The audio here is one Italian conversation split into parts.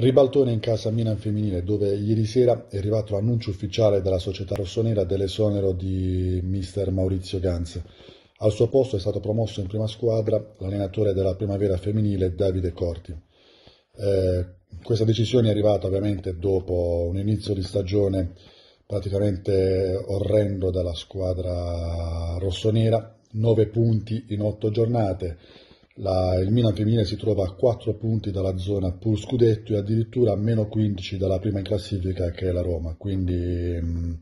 Ribaltone in casa Milan femminile dove ieri sera è arrivato l'annuncio ufficiale della società rossonera dell'esonero di mister Maurizio Ganz. Al suo posto è stato promosso in prima squadra l'allenatore della primavera femminile Davide Corti. Eh, questa decisione è arrivata ovviamente dopo un inizio di stagione praticamente orrendo dalla squadra rossonera, 9 punti in 8 giornate, la, il Milan femminile si trova a 4 punti dalla zona pur scudetto e addirittura a meno 15 dalla prima in classifica che è la Roma, quindi mh, mm,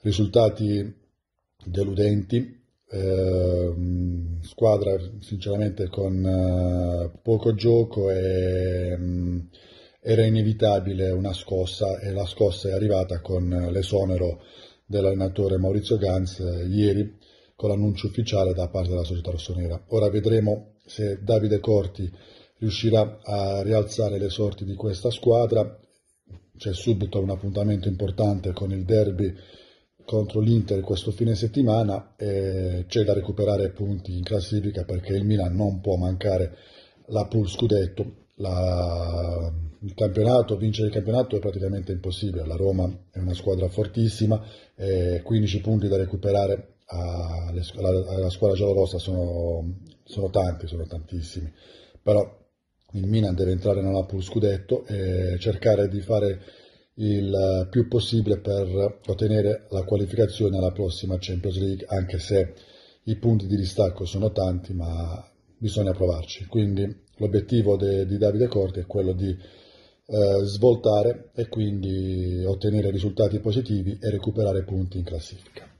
risultati deludenti, eh, squadra sinceramente con eh, poco gioco e mh, mm, era inevitabile una scossa e la scossa è arrivata con l'esonero dell'allenatore Maurizio Ganz eh, ieri con l'annuncio ufficiale da parte della società rossonera. Ora vedremo se Davide Corti riuscirà a rialzare le sorti di questa squadra. C'è subito un appuntamento importante con il derby contro l'Inter questo fine settimana e c'è da recuperare punti in classifica perché il Milan non può mancare la pool scudetto. La, il campionato, vincere il campionato è praticamente impossibile, la Roma è una squadra fortissima, 15 punti da recuperare alla squadra giallorossa sono sono tanti, sono tantissimi, però il Milan deve entrare nella pool scudetto e cercare di fare il più possibile per ottenere la qualificazione alla prossima Champions League, anche se i punti di distacco sono tanti, ma bisogna provarci. Quindi l'obiettivo di Davide Corti è quello di eh, svoltare e quindi ottenere risultati positivi e recuperare punti in classifica.